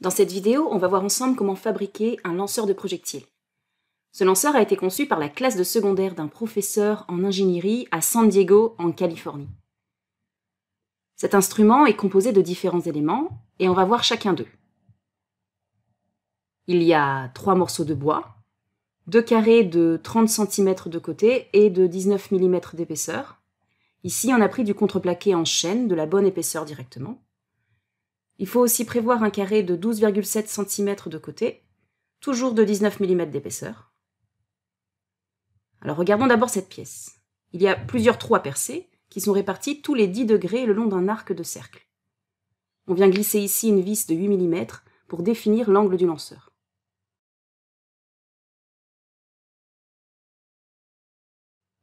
Dans cette vidéo, on va voir ensemble comment fabriquer un lanceur de projectiles. Ce lanceur a été conçu par la classe de secondaire d'un professeur en ingénierie à San Diego, en Californie. Cet instrument est composé de différents éléments et on va voir chacun d'eux. Il y a trois morceaux de bois, deux carrés de 30 cm de côté et de 19 mm d'épaisseur. Ici, on a pris du contreplaqué en chaîne de la bonne épaisseur directement. Il faut aussi prévoir un carré de 12,7 cm de côté, toujours de 19 mm d'épaisseur. Alors regardons d'abord cette pièce. Il y a plusieurs trous à percer qui sont répartis tous les 10 degrés le long d'un arc de cercle. On vient glisser ici une vis de 8 mm pour définir l'angle du lanceur.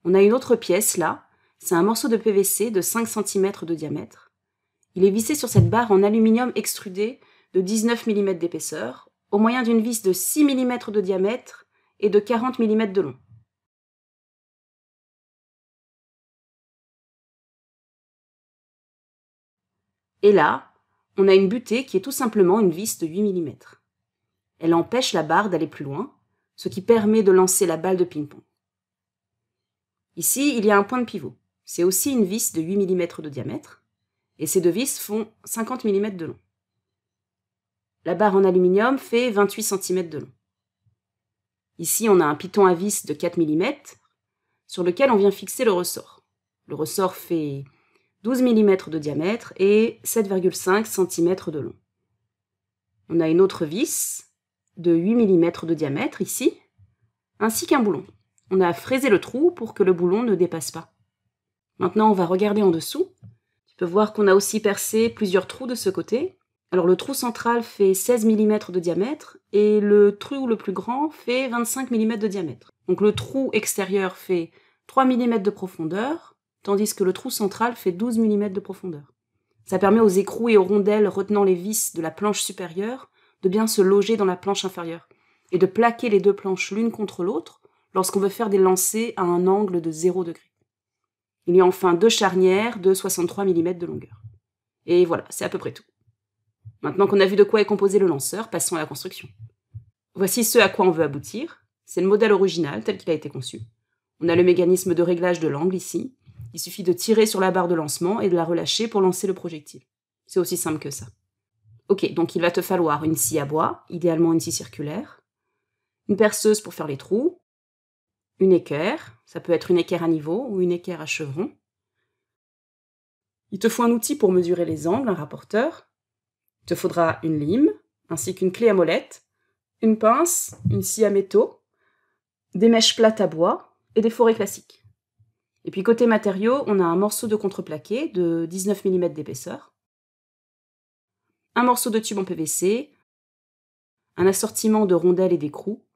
On a une autre pièce là, c'est un morceau de PVC de 5 cm de diamètre. Il est vissé sur cette barre en aluminium extrudé de 19 mm d'épaisseur, au moyen d'une vis de 6 mm de diamètre et de 40 mm de long. Et là, on a une butée qui est tout simplement une vis de 8 mm. Elle empêche la barre d'aller plus loin, ce qui permet de lancer la balle de ping-pong. Ici, il y a un point de pivot. C'est aussi une vis de 8 mm de diamètre et ces deux vis font 50 mm de long. La barre en aluminium fait 28 cm de long. Ici, on a un piton à vis de 4 mm sur lequel on vient fixer le ressort. Le ressort fait 12 mm de diamètre et 7,5 cm de long. On a une autre vis de 8 mm de diamètre ici, ainsi qu'un boulon. On a fraisé le trou pour que le boulon ne dépasse pas. Maintenant, on va regarder en dessous peut voir qu'on a aussi percé plusieurs trous de ce côté. Alors le trou central fait 16 mm de diamètre et le trou le plus grand fait 25 mm de diamètre. Donc le trou extérieur fait 3 mm de profondeur, tandis que le trou central fait 12 mm de profondeur. Ça permet aux écrous et aux rondelles retenant les vis de la planche supérieure de bien se loger dans la planche inférieure et de plaquer les deux planches l'une contre l'autre lorsqu'on veut faire des lancers à un angle de 0 degré. Il y a enfin deux charnières de 63 mm de longueur. Et voilà, c'est à peu près tout. Maintenant qu'on a vu de quoi est composé le lanceur, passons à la construction. Voici ce à quoi on veut aboutir. C'est le modèle original tel qu'il a été conçu. On a le mécanisme de réglage de l'angle ici. Il suffit de tirer sur la barre de lancement et de la relâcher pour lancer le projectile. C'est aussi simple que ça. Ok, donc il va te falloir une scie à bois, idéalement une scie circulaire, une perceuse pour faire les trous, une équerre, ça peut être une équerre à niveau ou une équerre à chevron. Il te faut un outil pour mesurer les angles, un rapporteur. Il te faudra une lime, ainsi qu'une clé à molette, une pince, une scie à métaux, des mèches plates à bois et des forêts classiques. Et puis côté matériaux, on a un morceau de contreplaqué de 19 mm d'épaisseur, un morceau de tube en PVC, un assortiment de rondelles et d'écrous,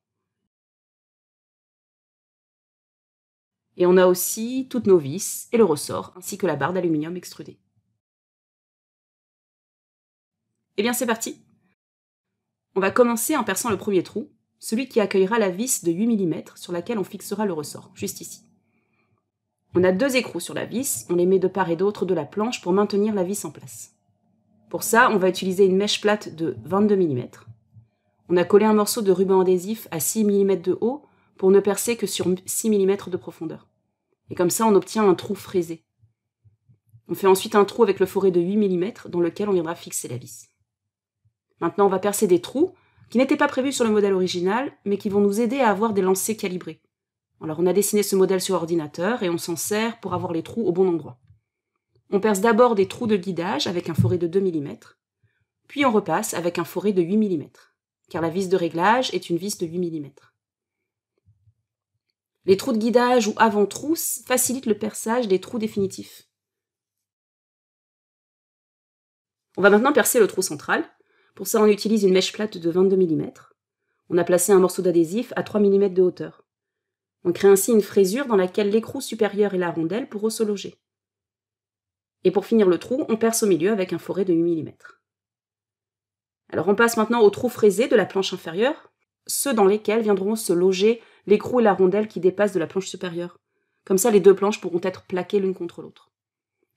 Et on a aussi toutes nos vis et le ressort, ainsi que la barre d'aluminium extrudée. Eh bien c'est parti On va commencer en perçant le premier trou, celui qui accueillera la vis de 8 mm sur laquelle on fixera le ressort, juste ici. On a deux écrous sur la vis, on les met de part et d'autre de la planche pour maintenir la vis en place. Pour ça, on va utiliser une mèche plate de 22 mm. On a collé un morceau de ruban adhésif à 6 mm de haut pour ne percer que sur 6 mm de profondeur et comme ça on obtient un trou fraisé. On fait ensuite un trou avec le forêt de 8 mm dans lequel on viendra fixer la vis. Maintenant, on va percer des trous qui n'étaient pas prévus sur le modèle original, mais qui vont nous aider à avoir des lancers calibrés. Alors, on a dessiné ce modèle sur ordinateur et on s'en sert pour avoir les trous au bon endroit. On perce d'abord des trous de guidage avec un forêt de 2 mm, puis on repasse avec un forêt de 8 mm, car la vis de réglage est une vis de 8 mm. Les trous de guidage ou avant-trous facilitent le perçage des trous définitifs. On va maintenant percer le trou central. Pour ça, on utilise une mèche plate de 22 mm. On a placé un morceau d'adhésif à 3 mm de hauteur. On crée ainsi une fraisure dans laquelle l'écrou supérieur et la rondelle pourront se loger. Et pour finir le trou, on perce au milieu avec un forêt de 8 mm. Alors on passe maintenant au trou fraisé de la planche inférieure, ceux dans lesquels viendront se loger l'écrou et la rondelle qui dépassent de la planche supérieure. Comme ça, les deux planches pourront être plaquées l'une contre l'autre.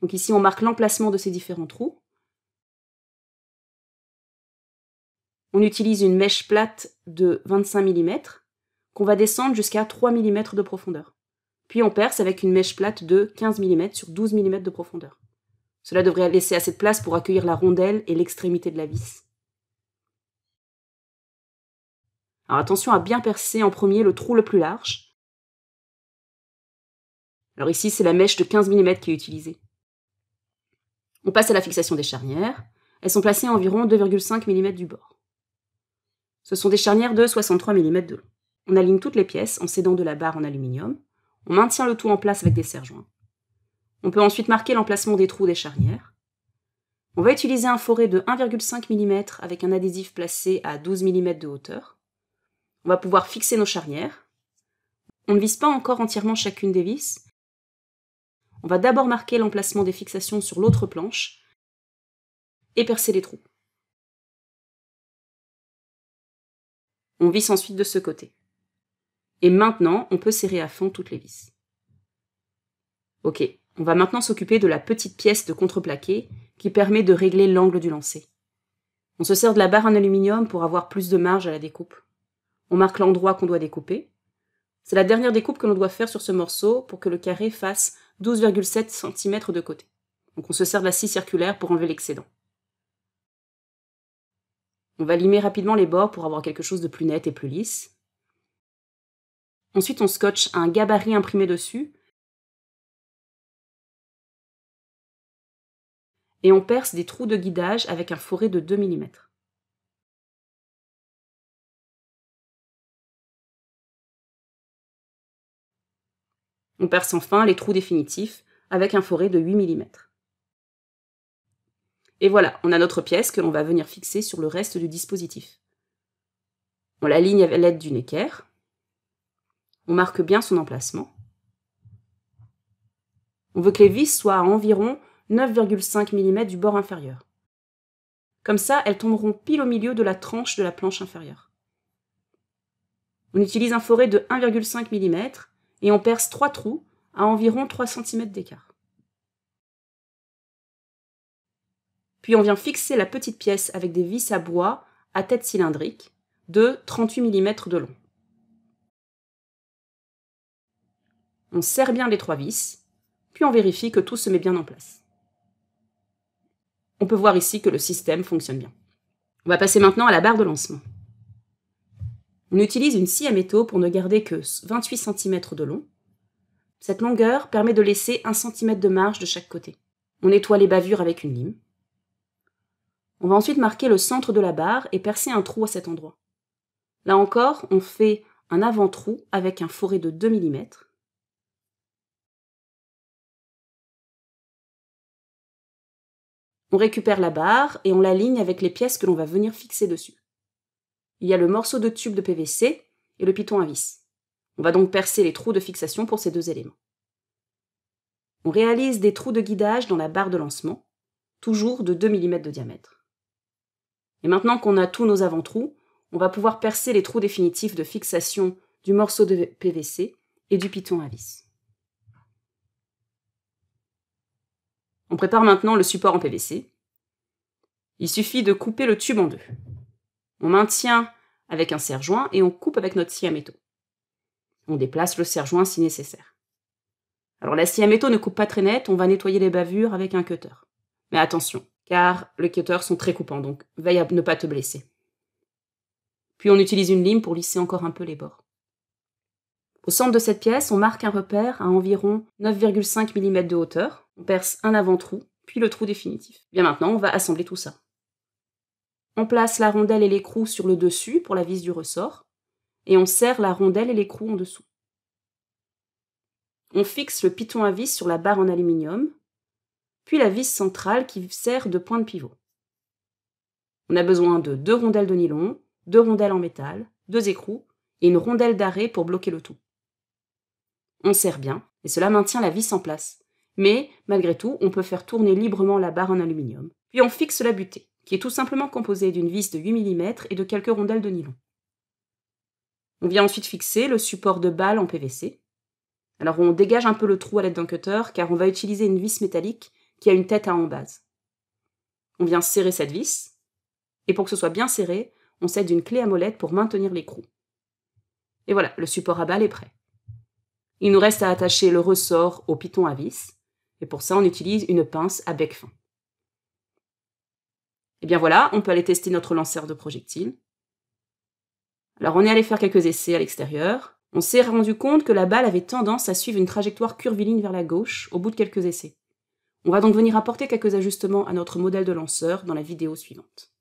Donc ici, on marque l'emplacement de ces différents trous. On utilise une mèche plate de 25 mm qu'on va descendre jusqu'à 3 mm de profondeur. Puis on perce avec une mèche plate de 15 mm sur 12 mm de profondeur. Cela devrait laisser assez de place pour accueillir la rondelle et l'extrémité de la vis. Alors attention à bien percer en premier le trou le plus large. Alors ici, c'est la mèche de 15 mm qui est utilisée. On passe à la fixation des charnières. Elles sont placées à environ 2,5 mm du bord. Ce sont des charnières de 63 mm de long. On aligne toutes les pièces en s'aidant de la barre en aluminium. On maintient le tout en place avec des serre-joints. On peut ensuite marquer l'emplacement des trous des charnières. On va utiliser un forêt de 1,5 mm avec un adhésif placé à 12 mm de hauteur. On va pouvoir fixer nos charnières. On ne vise pas encore entièrement chacune des vis. On va d'abord marquer l'emplacement des fixations sur l'autre planche et percer les trous. On visse ensuite de ce côté. Et maintenant, on peut serrer à fond toutes les vis. Ok, on va maintenant s'occuper de la petite pièce de contreplaqué qui permet de régler l'angle du lancer. On se sert de la barre en aluminium pour avoir plus de marge à la découpe. On marque l'endroit qu'on doit découper. C'est la dernière découpe que l'on doit faire sur ce morceau pour que le carré fasse 12,7 cm de côté. Donc on se sert de la scie circulaire pour enlever l'excédent. On va limer rapidement les bords pour avoir quelque chose de plus net et plus lisse. Ensuite, on scotche un gabarit imprimé dessus. Et on perce des trous de guidage avec un forêt de 2 mm. On perce enfin les trous définitifs avec un forêt de 8 mm. Et voilà, on a notre pièce que l'on va venir fixer sur le reste du dispositif. On l'aligne à l'aide d'une équerre. On marque bien son emplacement. On veut que les vis soient à environ 9,5 mm du bord inférieur. Comme ça, elles tomberont pile au milieu de la tranche de la planche inférieure. On utilise un forêt de 1,5 mm et on perce trois trous à environ 3 cm d'écart. Puis on vient fixer la petite pièce avec des vis à bois à tête cylindrique de 38 mm de long. On serre bien les trois vis, puis on vérifie que tout se met bien en place. On peut voir ici que le système fonctionne bien. On va passer maintenant à la barre de lancement. On utilise une scie à métaux pour ne garder que 28 cm de long. Cette longueur permet de laisser 1 cm de marge de chaque côté. On nettoie les bavures avec une lime. On va ensuite marquer le centre de la barre et percer un trou à cet endroit. Là encore, on fait un avant-trou avec un forêt de 2 mm. On récupère la barre et on l'aligne avec les pièces que l'on va venir fixer dessus il y a le morceau de tube de PVC et le piton à vis. On va donc percer les trous de fixation pour ces deux éléments. On réalise des trous de guidage dans la barre de lancement, toujours de 2 mm de diamètre. Et maintenant qu'on a tous nos avant-trous, on va pouvoir percer les trous définitifs de fixation du morceau de PVC et du piton à vis. On prépare maintenant le support en PVC. Il suffit de couper le tube en deux. On maintient avec un serre-joint et on coupe avec notre scie à métaux. On déplace le serre-joint si nécessaire. Alors la scie à métaux ne coupe pas très net, on va nettoyer les bavures avec un cutter. Mais attention, car les cutters sont très coupants, donc veille à ne pas te blesser. Puis on utilise une lime pour lisser encore un peu les bords. Au centre de cette pièce, on marque un repère à environ 9,5 mm de hauteur. On perce un avant-trou, puis le trou définitif. Bien maintenant, on va assembler tout ça. On place la rondelle et l'écrou sur le dessus pour la vis du ressort, et on serre la rondelle et l'écrou en dessous. On fixe le piton à vis sur la barre en aluminium, puis la vis centrale qui sert de point de pivot. On a besoin de deux rondelles de nylon, deux rondelles en métal, deux écrous et une rondelle d'arrêt pour bloquer le tout. On serre bien et cela maintient la vis en place. Mais, malgré tout, on peut faire tourner librement la barre en aluminium, puis on fixe la butée qui est tout simplement composé d'une vis de 8 mm et de quelques rondelles de nylon. On vient ensuite fixer le support de balle en PVC. Alors on dégage un peu le trou à l'aide d'un cutter car on va utiliser une vis métallique qui a une tête à en base. On vient serrer cette vis et pour que ce soit bien serré, on s'aide d'une clé à molette pour maintenir l'écrou. Et voilà, le support à balle est prêt. Il nous reste à attacher le ressort au piton à vis et pour ça on utilise une pince à bec fin. Et eh bien voilà, on peut aller tester notre lanceur de projectiles. Alors on est allé faire quelques essais à l'extérieur. On s'est rendu compte que la balle avait tendance à suivre une trajectoire curviligne vers la gauche au bout de quelques essais. On va donc venir apporter quelques ajustements à notre modèle de lanceur dans la vidéo suivante.